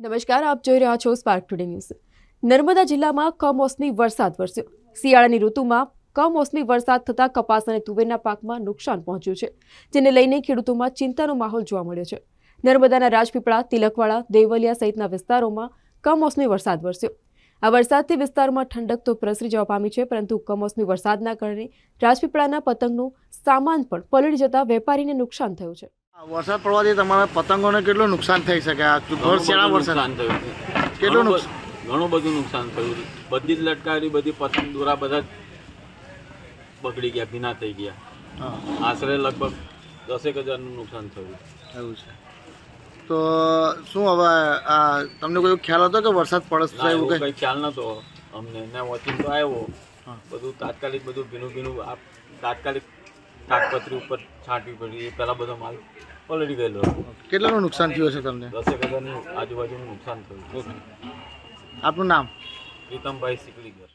નમસ્કાર આપ જોઈ રહ્યા છો સ્પાર્ક ટુડે ન્યૂઝ નર્મદા જિલ્લામાં કમોસમી વરસાદ વરસ્યો શિયાળાની ઋતુમાં કમોસમી વરસાદ થતાં કપાસ અને તુવેરના પાકમાં નુકસાન પહોંચ્યું છે જેને લઈને ખેડૂતોમાં ચિંતાનો માહોલ જોવા મળ્યો છે નર્મદાના રાજપીપળા તિલકવાડા દેવલિયા સહિતના વિસ્તારોમાં કમોસમી વરસાદ વરસ્યો આ વરસાદથી વિસ્તારમાં ઠંડક તો પ્રસરી જવા પામી છે પરંતુ કમોસમી વરસાદના કારણે રાજપીપળાના પતંગનું સામાન પણ પલળી જતા વેપારીને નુકસાન થયું છે વરસાદ પડવાથી તમારા પતંગોને કેટલું નુકસાન થઈ શકે આ ભરશેડા વરસાદ કેટલું નુકસાન ઘણું બધું નુકસાન થયું બધી જ લટકાયેલી બધી પતંગ દોરા બધા બગડી ગયા ભીના થઈ ગયા આશરે લગભગ દસેક હજારનું નુકસાન થયું એવું છે તો શું હવે આ તમને કોઈ ખ્યાલ હતો કે વરસાદ પડશે એવું કંઈ ખ્યાલ નહોતો અમને ને વોચિંગ તો આવ્યો બધું તાત્કાલિક બધું ભીનું ભીનું આ તાત્કાલિક તાકપત્રી ઉપર છાંટવી પડી એ પહેલાં બધો માલ પલળી ગયેલો કેટલાનું નુકસાન થયું હશે તમને દસ એક હજારની આજુબાજુનું નુકસાન થયું આપનું નામ પ્રીતમભાઈ સિકલીગર